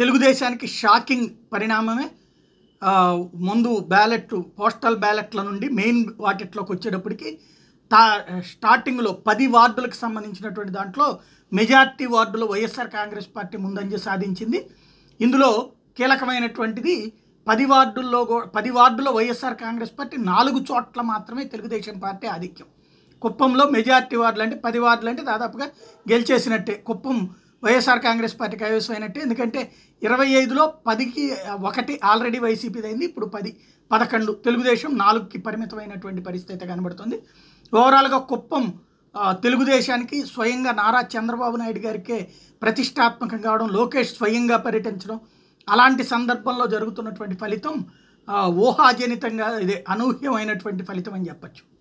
తెలుగుదేశానికి షాకింగ్ పరిణామమే ముందు ballot postal బ్యాలెట్ల నుండి మెయిన్ వాటిలోకి వచ్చేటప్పటికి తా స్టార్టింగ్లో పది వార్డులకు సంబంధించినటువంటి దాంట్లో మెజార్టీ వార్డులో వైఎస్ఆర్ కాంగ్రెస్ పార్టీ ముందంజ సాధించింది ఇందులో కీలకమైనటువంటిది పది వార్డుల్లో పది వార్డులో వైఎస్ఆర్ కాంగ్రెస్ పార్టీ నాలుగు చోట్ల మాత్రమే తెలుగుదేశం పార్టీ ఆధిక్యం కుప్పంలో మెజార్టీ వార్డులు అంటే పది వార్డులు అంటే దాదాపుగా గెలిచేసినట్టే కుప్పం వైఎస్ఆర్ కాంగ్రెస్ పార్టీ కైవసం అయినట్టే ఎందుకంటే ఇరవై ఐదులో పదికి ఒకటి ఆల్రెడీ వైసీపీది అయింది ఇప్పుడు పది పదకొండు తెలుగుదేశం నాలుగుకి పరిమితమైనటువంటి పరిస్థితి అయితే కనబడుతుంది ఓవరాల్గా కుప్పం తెలుగుదేశానికి స్వయంగా నారా చంద్రబాబు నాయుడు గారికే ప్రతిష్టాత్మకం కావడం లోకేష్ స్వయంగా పర్యటించడం అలాంటి సందర్భంలో జరుగుతున్నటువంటి ఫలితం ఊహాజనితంగా ఇదే అనూహ్యమైనటువంటి ఫలితం అని చెప్పచ్చు